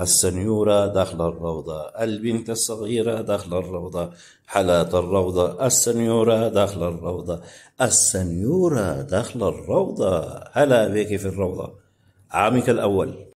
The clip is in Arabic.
السنيورة داخل الروضة البنت الصغيرة داخل الروضة حلاة الروضة السنيورة داخل الروضة السنيورة داخل الروضة هلا بك في الروضة عامك الأول